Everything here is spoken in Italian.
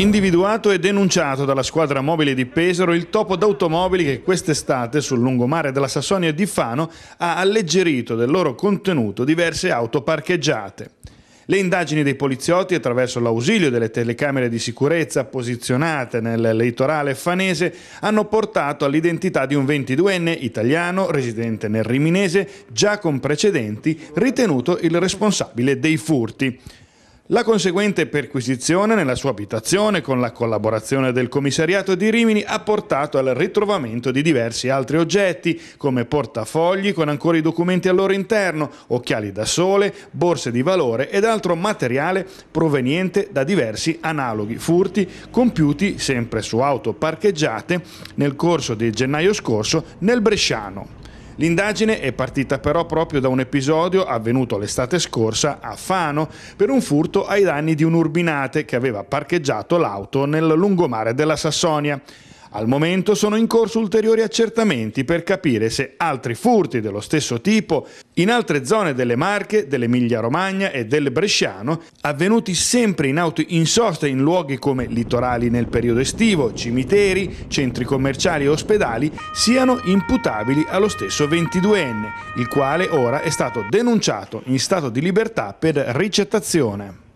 Individuato e denunciato dalla squadra mobile di Pesaro il topo d'automobili che quest'estate sul lungomare della Sassonia di Fano ha alleggerito del loro contenuto diverse auto parcheggiate. Le indagini dei poliziotti attraverso l'ausilio delle telecamere di sicurezza posizionate nel litorale fanese hanno portato all'identità di un 22enne italiano residente nel Riminese già con precedenti ritenuto il responsabile dei furti. La conseguente perquisizione nella sua abitazione, con la collaborazione del commissariato di Rimini, ha portato al ritrovamento di diversi altri oggetti, come portafogli con ancora i documenti al loro interno, occhiali da sole, borse di valore ed altro materiale proveniente da diversi analoghi furti compiuti sempre su auto parcheggiate nel corso di gennaio scorso nel Bresciano. L'indagine è partita però proprio da un episodio avvenuto l'estate scorsa a Fano per un furto ai danni di un urbinate che aveva parcheggiato l'auto nel lungomare della Sassonia. Al momento sono in corso ulteriori accertamenti per capire se altri furti dello stesso tipo in altre zone delle Marche, dell'Emilia Romagna e del Bresciano, avvenuti sempre in auto in sosta in luoghi come litorali nel periodo estivo, cimiteri, centri commerciali e ospedali, siano imputabili allo stesso 22enne, il quale ora è stato denunciato in stato di libertà per ricettazione.